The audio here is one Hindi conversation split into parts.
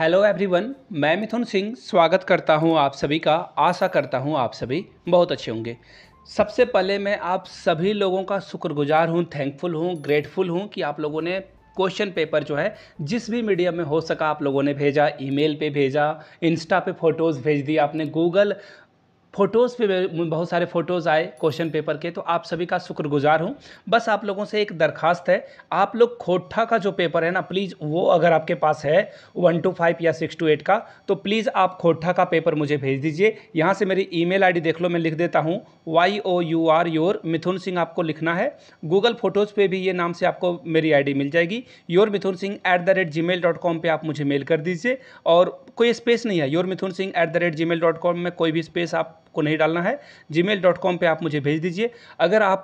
हेलो एवरीवन मैं मिथुन सिंह स्वागत करता हूं आप सभी का आशा करता हूं आप सभी बहुत अच्छे होंगे सबसे पहले मैं आप सभी लोगों का शुक्रगुजार हूं थैंकफुल हूं ग्रेटफुल हूं कि आप लोगों ने क्वेश्चन पेपर जो है जिस भी मीडियम में हो सका आप लोगों ने भेजा ईमेल पे भेजा इंस्टा पे फोटोज़ भेज दी आपने गूगल फ़ोटोज़ पे बहुत सारे फ़ोटोज़ आए क्वेश्चन पेपर के तो आप सभी का शुक्रगुजार हूँ बस आप लोगों से एक दरखास्त है आप लोग खोटा का जो पेपर है ना प्लीज़ वो अगर आपके पास है वन टू फाइव या सिक्स टू एट का तो प्लीज़ आप खोटा का पेपर मुझे भेज दीजिए यहाँ से मेरी ईमेल आईडी देख लो मैं लिख देता हूँ Y O U R your Mithun Singh आपको लिखना है गूगल फ़ोटोज़ पर भी ये नाम से आपको मेरी आई मिल जाएगी your Mithun Singh at the rate Gmail dot com पर आप मुझे मेल कर दीजिए और कोई स्पेस नहीं है your Mithun Singh at the rate Gmail dot com में कोई भी स्पेस आप को नहीं डालना है जी मेल डॉट कॉम पर आप मुझे भेज दीजिए अगर आप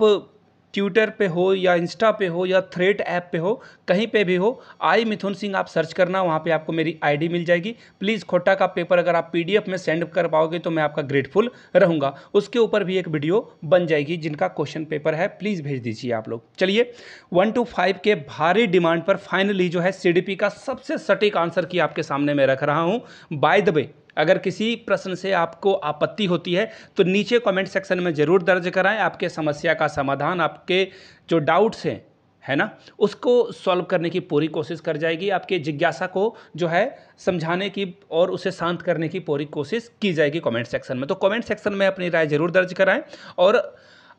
ट्विटर पे हो या इंस्टा पे हो या थ्रेट ऐप पे हो कहीं पे भी हो आई मिथुन सिंह आप सर्च करना वहाँ पे आपको मेरी आईडी मिल जाएगी प्लीज़ खोटा का पेपर अगर आप पीडीएफ में सेंड कर पाओगे तो मैं आपका ग्रेटफुल रहूँगा उसके ऊपर भी एक वीडियो बन जाएगी जिनका क्वेश्चन पेपर है प्लीज़ भेज दीजिए आप लोग चलिए वन टू फाइव के भारी डिमांड पर फाइनली जो है सी का सबसे सटीक आंसर की आपके सामने मैं रख रहा हूँ बाय द वे अगर किसी प्रश्न से आपको आपत्ति होती है तो नीचे कमेंट सेक्शन में ज़रूर दर्ज कराएं आपके समस्या का समाधान आपके जो डाउट्स हैं है ना उसको सॉल्व करने की पूरी कोशिश कर जाएगी आपके जिज्ञासा को जो है समझाने की और उसे शांत करने की पूरी कोशिश की जाएगी कमेंट सेक्शन में तो कमेंट सेक्शन में अपनी राय ज़रूर दर्ज कराएं और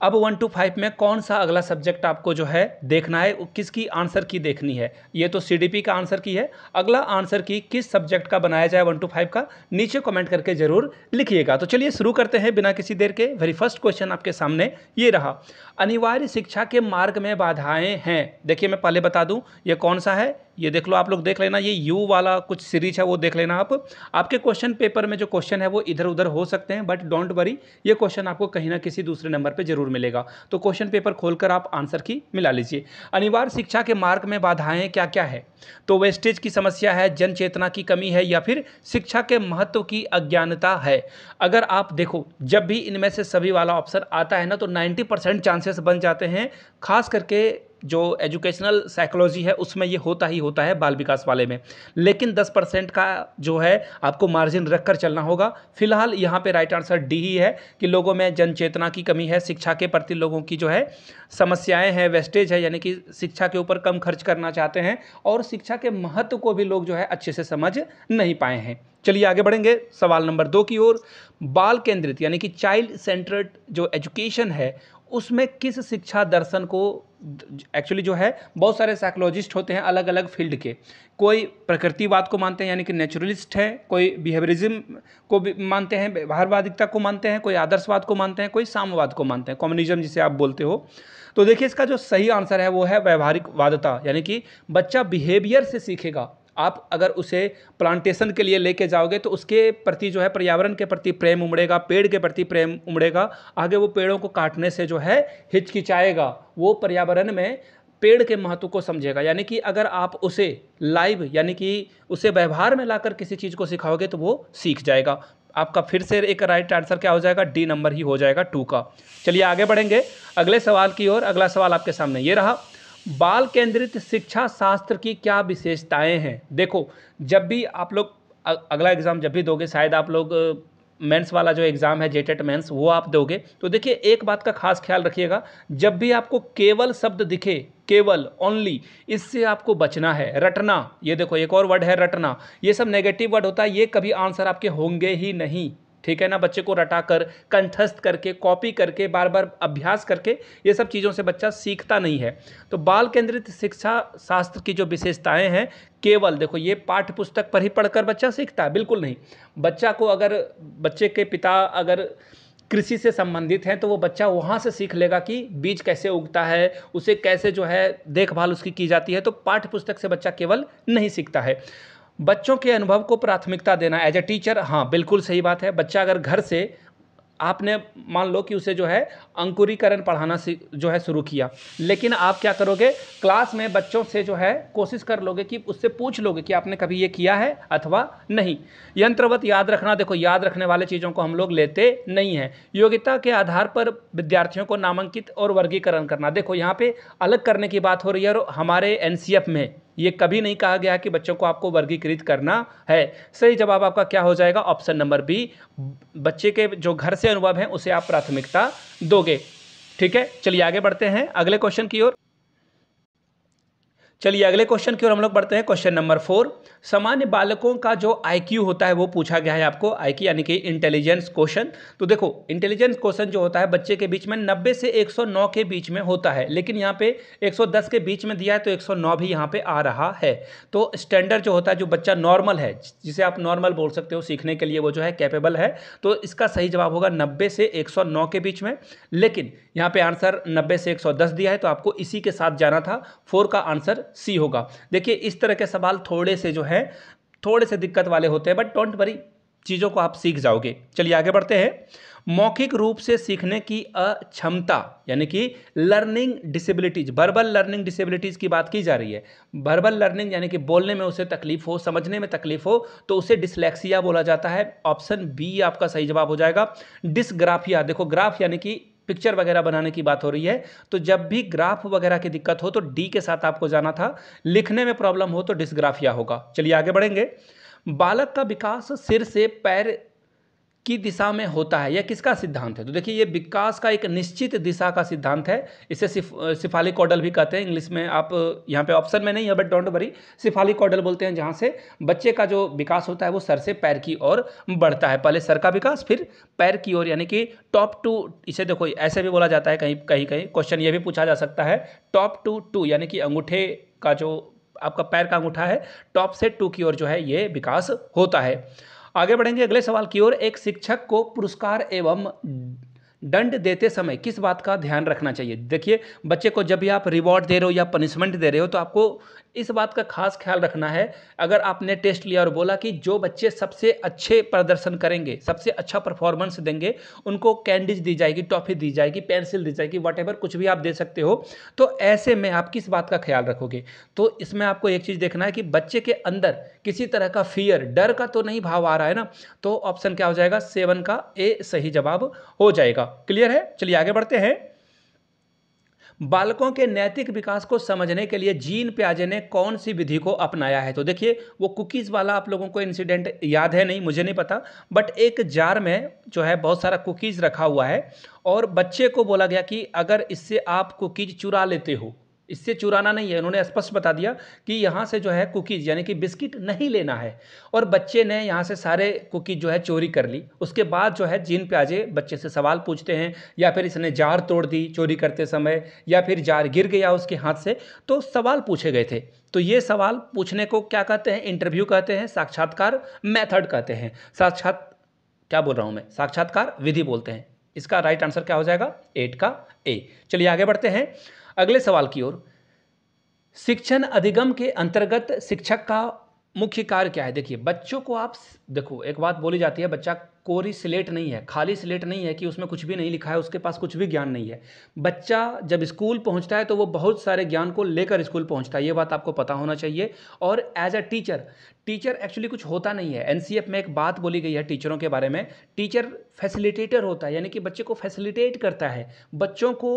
अब वन टू फाइव में कौन सा अगला सब्जेक्ट आपको जो है देखना है किसकी आंसर की देखनी है ये तो सी का आंसर की है अगला आंसर की किस सब्जेक्ट का बनाया जाए वन टू फाइव का नीचे कमेंट करके ज़रूर लिखिएगा तो चलिए शुरू करते हैं बिना किसी देर के वेरी फर्स्ट क्वेश्चन आपके सामने ये रहा अनिवार्य शिक्षा के मार्ग में बाधाएँ हैं देखिए मैं पहले बता दूँ ये कौन सा है ये देख लो आप लोग देख लेना ये यू वाला कुछ सीरीज है वो देख लेना आप आपके क्वेश्चन पेपर में जो क्वेश्चन है वो इधर उधर हो सकते हैं बट डोंट वरी ये क्वेश्चन आपको कहीं ना किसी दूसरे नंबर पर जरूर मिलेगा तो क्वेश्चन पेपर खोलकर आप आंसर की मिला लीजिए अनिवार्य शिक्षा के मार्ग में बाधाएं क्या क्या है तो वेस्टेज की समस्या है जन चेतना की कमी है या फिर शिक्षा के महत्व की अज्ञानता है अगर आप देखो जब भी इनमें से सभी वाला ऑप्शन आता है ना तो 90 परसेंट चांसेस बन जाते हैं खास करके जो एजुकेशनल साइकोलॉजी है उसमें ये होता ही होता है बाल विकास वाले में लेकिन 10 परसेंट का जो है आपको मार्जिन रख कर चलना होगा फिलहाल यहाँ पे राइट आंसर डी ही है कि लोगों में जन चेतना की कमी है शिक्षा के प्रति लोगों की जो है समस्याएं हैं वेस्टेज है यानी कि शिक्षा के ऊपर कम खर्च करना चाहते हैं और शिक्षा के महत्व को भी लोग जो है अच्छे से समझ नहीं पाए हैं चलिए आगे बढ़ेंगे सवाल नंबर दो की ओर बाल केंद्रित यानी कि चाइल्ड सेंटर्ड जो एजुकेशन है उसमें किस शिक्षा दर्शन को एक्चुअली जो है बहुत सारे साइकोलॉजिस्ट होते हैं अलग अलग फील्ड के कोई प्रकृतिवाद को मानते हैं यानी कि नेचुरलिस्ट हैं कोई बिहेवियरिज्म को भी मानते हैं व्यवहारवादिकता को मानते हैं कोई आदर्शवाद को मानते हैं कोई साम्यवाद को मानते हैं कम्युनिज्म जिसे आप बोलते हो तो देखिए इसका जो सही आंसर है वो है व्यवहारिकवादता यानी कि बच्चा बिहेवियर से सीखेगा आप अगर उसे प्लांटेशन के लिए लेके जाओगे तो उसके प्रति जो है पर्यावरण के प्रति प्रेम उमड़ेगा पेड़ के प्रति प्रेम उमड़ेगा आगे वो पेड़ों को काटने से जो है हिचकिचाएगा वो पर्यावरण में पेड़ के महत्व को समझेगा यानी कि अगर आप उसे लाइव यानी कि उसे व्यवहार में लाकर किसी चीज़ को सिखाओगे तो वो सीख जाएगा आपका फिर से एक राइट आंसर क्या हो जाएगा डी नंबर ही हो जाएगा टू का चलिए आगे बढ़ेंगे अगले सवाल की ओर अगला सवाल आपके सामने ये रहा बाल केंद्रित शिक्षा शास्त्र की क्या विशेषताएं हैं देखो जब भी आप लोग अगला एग्ज़ाम जब भी दोगे शायद आप लोग मेंस वाला जो एग्ज़ाम है जेटेट मेंस वो आप दोगे तो देखिए एक बात का खास ख्याल रखिएगा जब भी आपको केवल शब्द दिखे केवल ओनली इससे आपको बचना है रटना ये देखो एक और वर्ड है रटना ये सब नेगेटिव वर्ड होता है ये कभी आंसर आपके होंगे ही नहीं ठीक है ना बच्चे को रटा कर कंठस्थ करके कॉपी करके बार बार अभ्यास करके ये सब चीज़ों से बच्चा सीखता नहीं है तो बाल केंद्रित शिक्षा शास्त्र की जो विशेषताएं हैं केवल देखो ये पाठ्य पुस्तक पर ही पढ़कर बच्चा सीखता है बिल्कुल नहीं बच्चा को अगर बच्चे के पिता अगर कृषि से संबंधित हैं तो वो बच्चा वहाँ से सीख लेगा कि बीज कैसे उगता है उसे कैसे जो है देखभाल उसकी की जाती है तो पाठ्य पुस्तक से बच्चा केवल नहीं सीखता है बच्चों के अनुभव को प्राथमिकता देना एज ए टीचर हाँ बिल्कुल सही बात है बच्चा अगर घर से आपने मान लो कि उसे जो है अंकुरीकरण पढ़ाना जो है शुरू किया लेकिन आप क्या करोगे क्लास में बच्चों से जो है कोशिश कर लोगे कि उससे पूछ लोगे कि आपने कभी ये किया है अथवा नहीं यंत्रवत याद रखना देखो याद रखने वाले चीज़ों को हम लोग लेते नहीं हैं योग्यता के आधार पर विद्यार्थियों को नामांकित और वर्गीकरण करना देखो यहाँ पर अलग करने की बात हो रही है और हमारे एन में ये कभी नहीं कहा गया कि बच्चों को आपको वर्गीकृत करना है सही जवाब आपका क्या हो जाएगा ऑप्शन नंबर बी बच्चे के जो घर से अनुभव हैं उसे आप प्राथमिकता दोगे ठीक है चलिए आगे बढ़ते हैं अगले क्वेश्चन की ओर चलिए अगले क्वेश्चन की ओर हम लोग बढ़ते हैं क्वेश्चन नंबर फोर सामान्य बालकों का जो आईक्यू होता है वो पूछा गया है आपको आईक्यू यानी कि इंटेलिजेंस क्वेश्चन तो देखो इंटेलिजेंस क्वेश्चन जो होता है बच्चे के बीच में 90 से 109 के बीच में होता है लेकिन यहाँ पे 110 के बीच में दिया है तो 109 भी यहाँ पे आ रहा है तो स्टैंडर्ड जो होता है जो बच्चा नॉर्मल है जिसे आप नॉर्मल बोल सकते हो सीखने के लिए वो जो है कैपेबल है तो इसका सही जवाब होगा नब्बे से एक के बीच में लेकिन यहाँ पे आंसर 90 से 110 दिया है तो आपको इसी के साथ जाना था फोर का आंसर सी होगा देखिए इस तरह के सवाल थोड़े से जो है थोड़े से दिक्कत वाले होते हैं बट डोंट वरी चीज़ों को आप सीख जाओगे चलिए आगे बढ़ते हैं मौखिक रूप से सीखने की अक्षमता यानी कि learning disabilities verbal learning disabilities की बात की जा रही है वर्बल लर्निंग यानी कि बोलने में उसे तकलीफ हो समझने में तकलीफ हो तो उसे डिसलेक्सिया बोला जाता है ऑप्शन बी आपका सही जवाब हो जाएगा डिसग्राफिया देखो ग्राफ यानी कि पिक्चर वगैरह बनाने की बात हो रही है तो जब भी ग्राफ वगैरह की दिक्कत हो तो डी के साथ आपको जाना था लिखने में प्रॉब्लम हो तो डिसग्राफिया होगा चलिए आगे बढ़ेंगे बालक का विकास सिर से पैर की दिशा में होता है यह किसका सिद्धांत है तो देखिए ये विकास का एक निश्चित दिशा का सिद्धांत है इसे सिफ सिफाली कॉडल भी कहते हैं इंग्लिश में आप यहाँ पे ऑप्शन में नहीं है बट डोंट वरी सिफाली कॉडल बोलते हैं जहाँ से बच्चे का जो विकास होता है वो सर से पैर की ओर बढ़ता है पहले सर का विकास फिर पैर की ओर यानी कि टॉप टू इसे देखो ऐसे भी बोला जाता है कहीं कहीं कहीं क्वेश्चन ये भी पूछा जा सकता है टॉप टू टू यानी कि अंगूठे का जो आपका पैर का अंगूठा है टॉप से टू की ओर जो है ये विकास होता है आगे बढ़ेंगे अगले सवाल की ओर एक शिक्षक को पुरस्कार एवं दंड देते समय किस बात का ध्यान रखना चाहिए देखिए बच्चे को जब भी आप रिवॉर्ड दे रहे हो या पनिशमेंट दे रहे हो तो आपको इस बात का खास ख्याल रखना है अगर आपने टेस्ट लिया और बोला कि जो बच्चे सबसे अच्छे प्रदर्शन करेंगे सबसे अच्छा परफॉर्मेंस देंगे उनको कैंडीज दी जाएगी टॉफ़ी दी जाएगी पेंसिल दी जाएगी वट कुछ भी आप दे सकते हो तो ऐसे में आप किस बात का ख्याल रखोगे तो इसमें आपको एक चीज़ देखना है कि बच्चे के अंदर किसी तरह का फियर डर का तो नहीं भाव आ रहा है ना तो ऑप्शन क्या हो जाएगा सेवन का ए सही जवाब हो जाएगा क्लियर है चलिए आगे बढ़ते हैं बालकों के नैतिक विकास को समझने के लिए जीन प्याजे ने कौन सी विधि को अपनाया है तो देखिए वो कुकीज़ वाला आप लोगों को इंसिडेंट याद है नहीं मुझे नहीं पता बट एक जार में जो है बहुत सारा कुकीज़ रखा हुआ है और बच्चे को बोला गया कि अगर इससे आप कुकीज़ चुरा लेते हो इससे चुराना नहीं है उन्होंने स्पष्ट बता दिया कि यहाँ से जो है कुकीज़ यानी कि बिस्किट नहीं लेना है और बच्चे ने यहाँ से सारे कुकीज़ जो है चोरी कर ली उसके बाद जो है जीन प्याजे बच्चे से सवाल पूछते हैं या फिर इसने जार तोड़ दी चोरी करते समय या फिर जार गिर गया उसके हाथ से तो सवाल पूछे गए थे तो ये सवाल पूछने को क्या कहते हैं इंटरव्यू कहते हैं साक्षात्कार मैथड कहते हैं साक्षात क्या बोल रहा हूँ मैं साक्षात्कार विधि बोलते हैं इसका राइट आंसर क्या हो जाएगा एट का ए चलिए आगे बढ़ते हैं अगले सवाल की ओर शिक्षण अधिगम के अंतर्गत शिक्षक का मुख्य कार्य क्या है देखिए बच्चों को आप देखो एक बात बोली जाती है बच्चा कोरी स्लेट नहीं है खाली स्लेट नहीं है कि उसमें कुछ भी नहीं लिखा है उसके पास कुछ भी ज्ञान नहीं है बच्चा जब स्कूल पहुंचता है तो वो बहुत सारे ज्ञान को लेकर स्कूल पहुंचता है ये बात आपको पता होना चाहिए और as a teacher teacher actually कुछ होता नहीं है एन में एक बात बोली गई है टीचरों के बारे में टीचर फैसिलिटेटर होता है यानी कि बच्चे को फैसिलिटेट करता है बच्चों को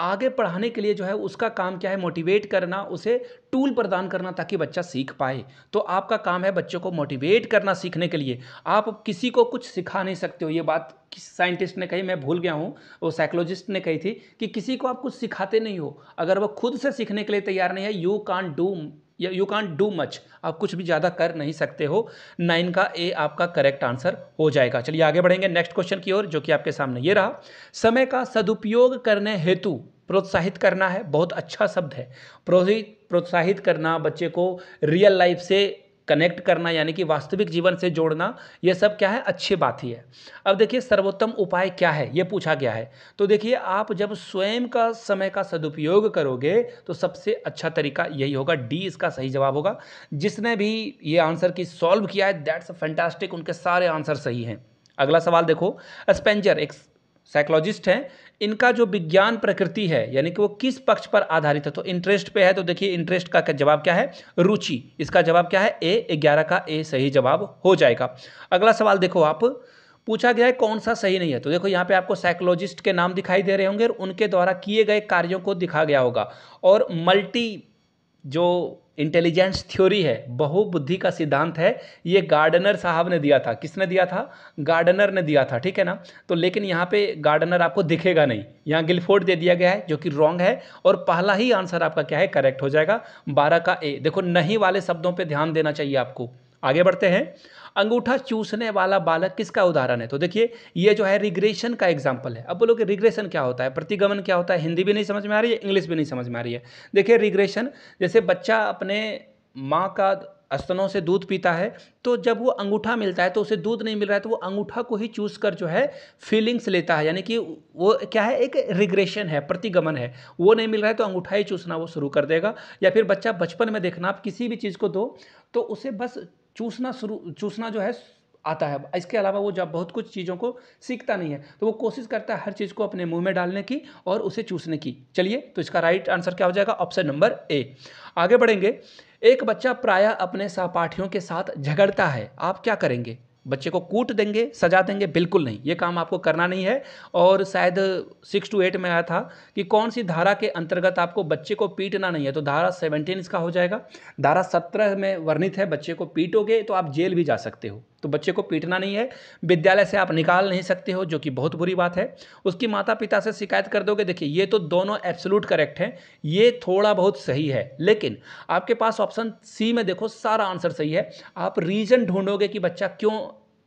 आगे पढ़ाने के लिए जो है उसका काम क्या है मोटिवेट करना उसे टूल प्रदान करना ताकि बच्चा सीख पाए तो आपका काम है बच्चों को मोटिवेट करना सीखने के लिए आप किसी को कुछ सिखा नहीं सकते हो ये बात किस साइंटिस्ट ने कही मैं भूल गया हूँ वो साइकोलॉजिस्ट ने कही थी कि किसी को आप कुछ सिखाते नहीं हो अगर वो खुद से सीखने के लिए तैयार नहीं है यू कान डू या यू कान डू मच आप कुछ भी ज़्यादा कर नहीं सकते हो नाइन का ए आपका करेक्ट आंसर हो जाएगा चलिए आगे बढ़ेंगे नेक्स्ट क्वेश्चन की ओर जो कि आपके सामने ये रहा समय का सदुपयोग करने हेतु प्रोत्साहित करना है बहुत अच्छा शब्द है प्रोत्साहित करना बच्चे को रियल लाइफ से कनेक्ट करना यानी कि वास्तविक जीवन से जोड़ना ये सब क्या है अच्छी बात ही है अब देखिए सर्वोत्तम उपाय क्या है ये पूछा गया है तो देखिए आप जब स्वयं का समय का सदुपयोग करोगे तो सबसे अच्छा तरीका यही होगा डी इसका सही जवाब होगा जिसने भी ये आंसर की सॉल्व किया है दैट्स फैंटास्टिक उनके सारे आंसर सही हैं अगला सवाल देखो स्पेंजर एक साइकोलॉजिस्ट हैं इनका जो विज्ञान प्रकृति है यानी कि वो किस पक्ष पर आधारित है तो इंटरेस्ट पे है तो देखिए इंटरेस्ट का जवाब क्या है रुचि इसका जवाब क्या है ए ग्यारह का ए सही जवाब हो जाएगा अगला सवाल देखो आप पूछा गया है कौन सा सही नहीं है तो देखो यहाँ पे आपको साइकोलॉजिस्ट के नाम दिखाई दे रहे होंगे और उनके द्वारा किए गए कार्यों को दिखा गया होगा और मल्टी जो इंटेलिजेंस थ्योरी है बहुबुद्धि का सिद्धांत है ये गार्डनर साहब ने दिया था किसने दिया था गार्डनर ने दिया था ठीक है ना तो लेकिन यहाँ पे गार्डनर आपको दिखेगा नहीं यहाँ गिलफोर्ड दे दिया गया है जो कि रॉन्ग है और पहला ही आंसर आपका क्या है करेक्ट हो जाएगा बारह का ए देखो नहीं वाले शब्दों पर ध्यान देना चाहिए आपको आगे बढ़ते हैं अंगूठा चूसने वाला बालक किसका उदाहरण है तो देखिए ये जो है रिग्रेशन का एग्जाम्पल है अब बोलोगे रिग्रेशन क्या होता है प्रतिगमन क्या होता है हिंदी भी नहीं समझ में आ रही है इंग्लिश भी नहीं समझ में आ रही है देखिए रिग्रेशन जैसे बच्चा अपने माँ का स्तनों से दूध पीता है तो जब वो अंगूठा मिलता है तो उसे दूध नहीं मिल रहा है तो वो अंगूठा को ही चूस कर जो है फीलिंग्स लेता है यानी कि वो क्या है एक रिग्रेशन है प्रतिगमन है वो नहीं मिल रहा है तो अंगूठा ही चूसना वो शुरू कर देगा या फिर बच्चा बचपन में देखना आप किसी भी चीज़ को दो तो उसे बस चूसना शुरू चूसना जो है आता है इसके अलावा वो जब बहुत कुछ चीज़ों को सीखता नहीं है तो वो कोशिश करता है हर चीज़ को अपने मुंह में डालने की और उसे चूसने की चलिए तो इसका राइट आंसर क्या हो जाएगा ऑप्शन नंबर ए आगे बढ़ेंगे एक बच्चा प्रायः अपने सहपाठियों के साथ झगड़ता है आप क्या करेंगे बच्चे को कूट देंगे सजा देंगे बिल्कुल नहीं ये काम आपको करना नहीं है और शायद सिक्स टू एट में आया था कि कौन सी धारा के अंतर्गत आपको बच्चे को पीटना नहीं है तो धारा सेवनटीन इसका हो जाएगा धारा सत्रह में वर्णित है बच्चे को पीटोगे तो आप जेल भी जा सकते हो तो बच्चे को पीटना नहीं है विद्यालय से आप निकाल नहीं सकते हो जो कि बहुत बुरी बात है उसकी माता पिता से शिकायत कर दोगे देखिए ये तो दोनों एब्सोलूट करेक्ट हैं ये थोड़ा बहुत सही है लेकिन आपके पास ऑप्शन सी में देखो सारा आंसर सही है आप रीज़न ढूंढोगे कि बच्चा क्यों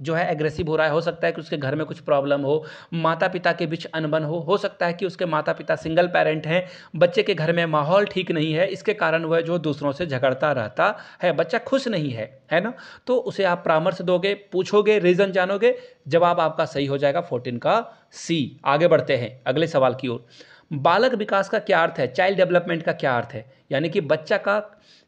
जो है एग्रेसिव हो रहा है हो सकता है कि उसके घर में कुछ प्रॉब्लम हो माता पिता के बीच अनबन हो हो सकता है कि उसके माता पिता सिंगल पेरेंट हैं बच्चे के घर में माहौल ठीक नहीं है इसके कारण वह जो दूसरों से झगड़ता रहता है बच्चा खुश नहीं है है ना तो उसे आप परामर्श दोगे पूछोगे रीज़न जानोगे जवाब आपका सही हो जाएगा फोर्टीन का सी आगे बढ़ते हैं अगले सवाल की ओर बालक विकास का क्या अर्थ है चाइल्ड डेवलपमेंट का क्या अर्थ है यानी कि बच्चा का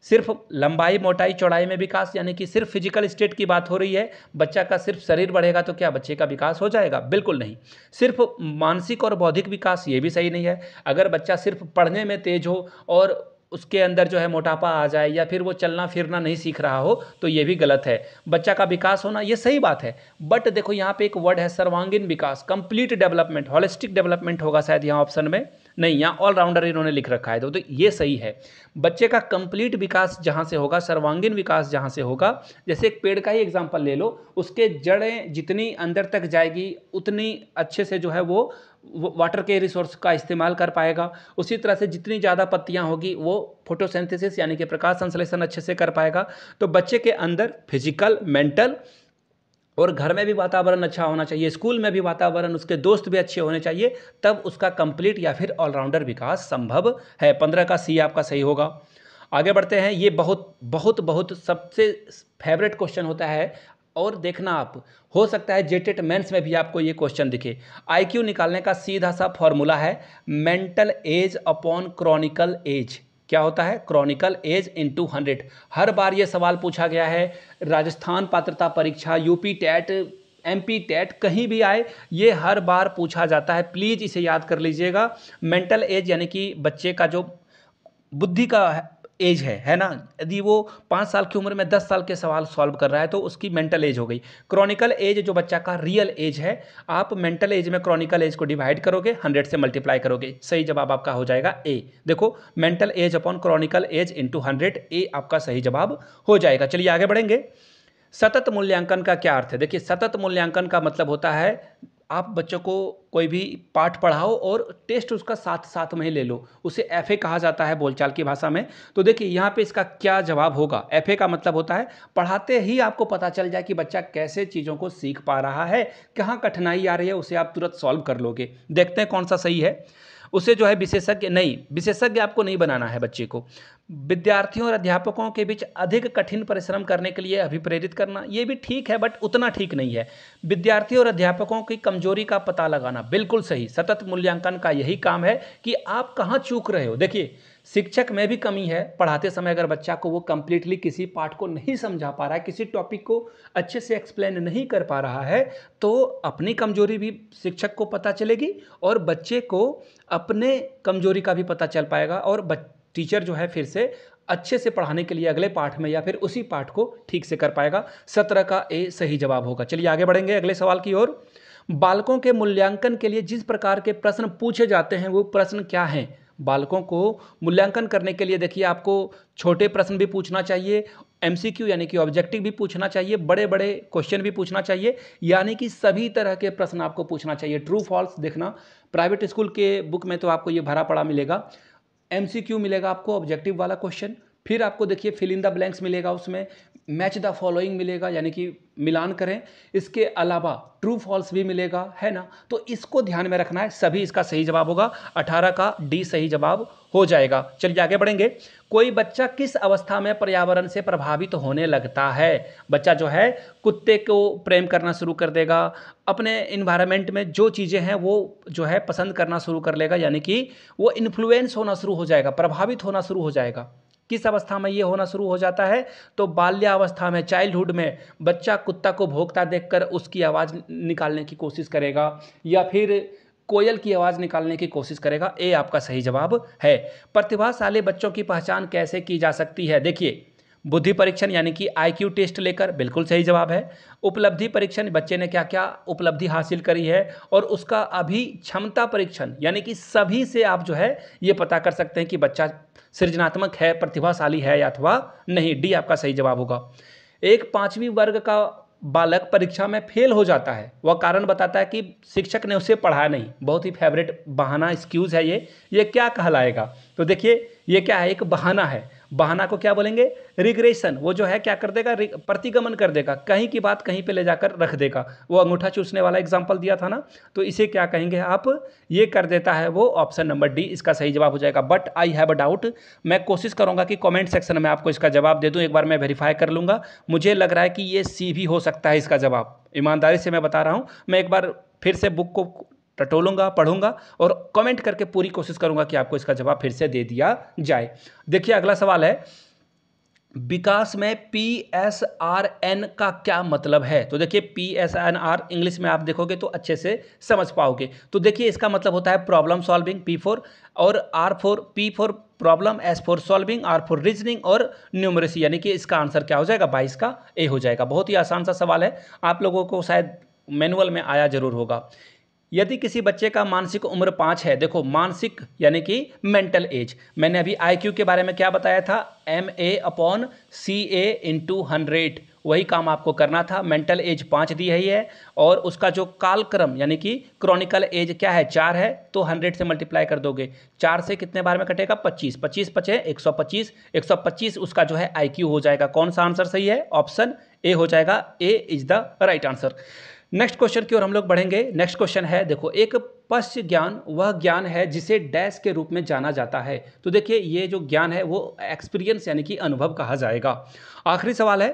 सिर्फ लंबाई मोटाई चौड़ाई में विकास यानी कि सिर्फ फिजिकल स्टेट की बात हो रही है बच्चा का सिर्फ शरीर बढ़ेगा तो क्या बच्चे का विकास हो जाएगा बिल्कुल नहीं सिर्फ मानसिक और बौद्धिक विकास ये भी सही नहीं है अगर बच्चा सिर्फ पढ़ने में तेज हो और उसके अंदर जो है मोटापा आ जाए या फिर वो चलना फिरना नहीं सीख रहा हो तो ये भी गलत है बच्चा का विकास होना ये सही बात है बट देखो यहाँ पे एक वर्ड है सर्वांगीण विकास कंप्लीट डेवलपमेंट हॉलिस्टिक डेवलपमेंट होगा शायद यहाँ ऑप्शन में नहीं यहाँ ऑलराउंडर इन्होंने लिख रखा है तो, तो ये सही है बच्चे का कंप्लीट विकास जहाँ से होगा सर्वांगीण विकास जहाँ से होगा जैसे एक पेड़ का ही एग्जाम्पल ले लो उसके जड़ें जितनी अंदर तक जाएगी उतनी अच्छे से जो है वो वाटर के रिसोर्स का इस्तेमाल कर पाएगा उसी तरह से जितनी ज़्यादा पत्तियाँ होगी वो फोटोसेंथेसिस यानी कि प्रकाश संश्लेषण अच्छे से कर पाएगा तो बच्चे के अंदर फिजिकल मेंटल और घर में भी वातावरण अच्छा होना चाहिए स्कूल में भी वातावरण उसके दोस्त भी अच्छे होने चाहिए तब उसका कंप्लीट या फिर ऑलराउंडर विकास संभव है पंद्रह का सी आपका सही होगा आगे बढ़ते हैं ये बहुत बहुत बहुत सबसे फेवरेट क्वेश्चन होता है और देखना आप हो सकता है जेटेट मेंस e में भी आपको ये क्वेश्चन दिखे आईक्यू निकालने का सीधा सा फॉर्मूला है mental age upon chronical age क्या होता है chronical age into hundred हर बार ये सवाल पूछा गया है राजस्थान पात्रता परीक्षा UP TET M P TET कहीं भी आए ये हर बार पूछा जाता है प्लीज़ इसे याद कर लीजिएगा मेंटल एज यानी कि बच्चे का जो बुद्धि का एज है है ना यदि वो पाँच साल की उम्र में दस साल के सवाल सॉल्व कर रहा है तो उसकी मेंटल एज हो गई क्रॉनिकल एज जो बच्चा का रियल एज है आप मेंटल एज में क्रॉनिकल एज को डिवाइड करोगे हंड्रेड से मल्टीप्लाई करोगे सही जवाब आपका हो जाएगा ए देखो mental age upon chronical age into hundred ए आपका सही जवाब हो जाएगा चलिए आगे बढ़ेंगे सतत मूल्यांकन का क्या अर्थ है देखिए सतत मूल्यांकन का मतलब होता है आप बच्चों को कोई भी पाठ पढ़ाओ और टेस्ट उसका साथ साथ में ही ले लो उसे एफ कहा जाता है बोलचाल की भाषा में तो देखिए यहाँ पे इसका क्या जवाब होगा एफ का मतलब होता है पढ़ाते ही आपको पता चल जाए कि बच्चा कैसे चीज़ों को सीख पा रहा है कहाँ कठिनाई आ रही है उसे आप तुरंत सॉल्व कर लोगे देखते हैं कौन सा सही है उसे जो है विशेषज्ञ नहीं विशेषज्ञ आपको नहीं बनाना है बच्चे को विद्यार्थियों और अध्यापकों के बीच अधिक कठिन परिश्रम करने के लिए अभिप्रेरित करना ये भी ठीक है बट उतना ठीक नहीं है विद्यार्थियों और अध्यापकों की कमजोरी का पता लगाना बिल्कुल सही सतत मूल्यांकन का यही काम है कि आप कहाँ चूक रहे हो देखिए शिक्षक में भी कमी है पढ़ाते समय अगर बच्चा को वो कम्प्लीटली किसी पार्ट को नहीं समझा पा रहा है किसी टॉपिक को अच्छे से एक्सप्लेन नहीं कर पा रहा है तो अपनी कमजोरी भी शिक्षक को पता चलेगी और बच्चे को अपने कमजोरी का भी पता चल पाएगा और टीचर जो है फिर से अच्छे से पढ़ाने के लिए अगले पाठ में या फिर उसी पाठ को ठीक से कर पाएगा सत्रह का ए सही जवाब होगा चलिए आगे बढ़ेंगे अगले सवाल की ओर बालकों के मूल्यांकन के लिए जिस प्रकार के प्रश्न पूछे जाते हैं वो प्रश्न क्या हैं बालकों को मूल्यांकन करने के लिए देखिए आपको छोटे प्रश्न भी पूछना चाहिए एम यानी कि ऑब्जेक्टिव भी पूछना चाहिए बड़े बड़े क्वेश्चन भी पूछना चाहिए यानी कि सभी तरह के प्रश्न आपको पूछना चाहिए ट्रू फॉल्स देखना प्राइवेट स्कूल के बुक में तो आपको ये भरा पड़ा मिलेगा एम मिलेगा आपको ऑब्जेक्टिव वाला क्वेश्चन फिर आपको देखिए फिल इन द ब्लैंक्स मिलेगा उसमें मैच द फॉलोइंग मिलेगा यानी कि मिलान करें इसके अलावा ट्रू फॉल्स भी मिलेगा है ना तो इसको ध्यान में रखना है सभी इसका सही जवाब होगा अठारह का डी सही जवाब हो जाएगा चलिए आगे बढ़ेंगे कोई बच्चा किस अवस्था में पर्यावरण से प्रभावित होने लगता है बच्चा जो है कुत्ते को प्रेम करना शुरू कर देगा अपने इन्वायरमेंट में जो चीज़ें हैं वो जो है पसंद करना शुरू कर लेगा यानी कि वो इन्फ्लुएंस होना शुरू हो जाएगा प्रभावित होना शुरू हो जाएगा किस अवस्था में ये होना शुरू हो जाता है तो बाल्यावस्था में चाइल्डहुड में बच्चा कुत्ता को भोगता देखकर उसकी आवाज़ निकालने की कोशिश करेगा या फिर कोयल की आवाज़ निकालने की कोशिश करेगा ये आपका सही जवाब है प्रतिभाशाली बच्चों की पहचान कैसे की जा सकती है देखिए बुद्धि परीक्षण यानी कि आईक्यू टेस्ट लेकर बिल्कुल सही जवाब है उपलब्धि परीक्षण बच्चे ने क्या क्या उपलब्धि हासिल करी है और उसका अभी क्षमता परीक्षण यानी कि सभी से आप जो है ये पता कर सकते हैं कि बच्चा सृजनात्मक है प्रतिभाशाली है या अथवा नहीं डी आपका सही जवाब होगा एक पाँचवीं वर्ग का बालक परीक्षा में फेल हो जाता है वह कारण बताता है कि शिक्षक ने उसे पढ़ाया नहीं बहुत ही फेवरेट बहाना एक्सक्यूज़ है ये ये क्या कहलाएगा तो देखिए ये क्या है एक बहाना है बहाना को क्या बोलेंगे रिग्रेशन वो जो है क्या कर देगा प्रतिगमन कर देगा कहीं की बात कहीं पे ले जाकर रख देगा वो अंगूठा चूसने वाला एग्जाम्पल दिया था ना तो इसे क्या कहेंगे आप ये कर देता है वो ऑप्शन नंबर डी इसका सही जवाब हो जाएगा but I have a doubt मैं कोशिश करूंगा कि कॉमेंट सेक्शन में आपको इसका जवाब दे दूँ एक बार मैं वेरीफाई कर लूँगा मुझे लग रहा है कि ये सी भी हो सकता है इसका जवाब ईमानदारी से मैं बता रहा हूँ मैं एक बार फिर से बुक को टटोलूंगा पढ़ूंगा और कमेंट करके पूरी कोशिश करूंगा कि आपको इसका जवाब फिर से दे दिया जाए देखिए अगला सवाल है विकास में पी एस आर एन का क्या मतलब है तो देखिए P S N R English में आप देखोगे तो अच्छे से समझ पाओगे तो देखिए इसका मतलब होता है प्रॉब्लम सॉल्विंग पी फोर और R four P four problem S four solving R four reasoning और न्यूमरेसी यानी कि इसका आंसर क्या हो जाएगा बाईस का ए हो जाएगा बहुत ही आसान सा सवाल है आप लोगों को शायद मैनुअल में आया जरूर होगा यदि किसी बच्चे का मानसिक उम्र पाँच है देखो मानसिक यानी कि मेंटल एज मैंने अभी आईक्यू के बारे में क्या बताया था M A upon C A into hundred वही काम आपको करना था मेंटल एज पाँच दी है ही है और उसका जो कालक्रम यानी कि क्रॉनिकल एज क्या है चार है तो हंड्रेड से मल्टीप्लाई कर दोगे चार से कितने बार में कटेगा पच्चीस पच्चीस पचे एक सौ पच्चीस एक सौ पच्चीस उसका जो है क्यू हो जाएगा कौन सा आंसर सही है ऑप्शन ए हो जाएगा A is the right answer next question की ओर हम लोग बढ़ेंगे नेक्स्ट क्वेश्चन है देखो एक पश्च ज्ञान वह ज्ञान है जिसे डैश के रूप में जाना जाता है तो देखिए ये जो ज्ञान है वो एक्सपीरियंस यानी कि अनुभव कहा जाएगा आखिरी सवाल है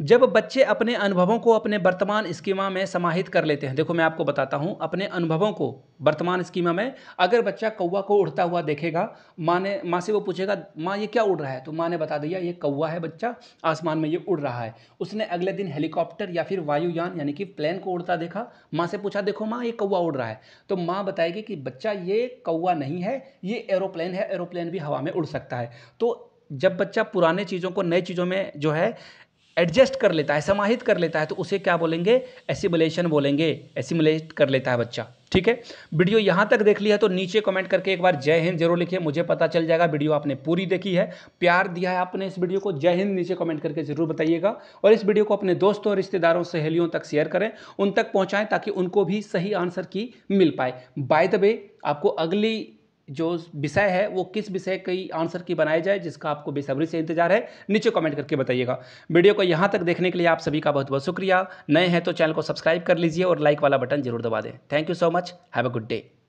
जब बच्चे अपने अनुभवों को अपने वर्तमान स्कीमा में समाहित कर लेते हैं देखो मैं आपको बताता हूँ अपने अनुभवों को वर्तमान स्कीमा में अगर बच्चा कौवा को उड़ता हुआ देखेगा माँ ने माँ से वो पूछेगा माँ ये क्या उड़ रहा है तो माँ ने बता दिया ये कौवा है बच्चा आसमान में ये उड़ रहा है उसने अगले दिन हेलीकॉप्टर या फिर वायुयान यानी कि प्लेन को उड़ता देखा माँ से पूछा देखो माँ ये कौवा उड़ रहा है तो माँ बताएगी कि बच्चा ये कौवा नहीं है ये एरोप्लेन है एरोप्लेन भी हवा में उड़ सकता है तो जब बच्चा पुराने चीज़ों को नई चीज़ों में जो है एडजस्ट कर लेता है समाहित कर लेता है तो उसे क्या बोलेंगे एसिमुलेशन बोलेंगे एसिमुलेट कर लेता है बच्चा ठीक है वीडियो यहाँ तक देख लिया तो नीचे कमेंट करके एक बार जय हिंद जरूर लिखिए मुझे पता चल जाएगा वीडियो आपने पूरी देखी है प्यार दिया है आपने इस वीडियो को जय हिंद नीचे कमेंट करके जरूर बताइएगा और इस वीडियो को अपने दोस्तों और रिश्तेदारों सहेलियों तक शेयर करें उन तक पहुँचाएँ ताकि उनको भी सही आंसर की मिल पाए बाय द वे आपको अगली जो विषय है वो किस विषय की आंसर की बनाई जाए जिसका आपको बेसब्री से इंतजार है नीचे कमेंट करके बताइएगा वीडियो को यहाँ तक देखने के लिए आप सभी का बहुत बहुत शुक्रिया नए हैं तो चैनल को सब्सक्राइब कर लीजिए और लाइक वाला बटन जरूर दबा दें thank you so much have a good day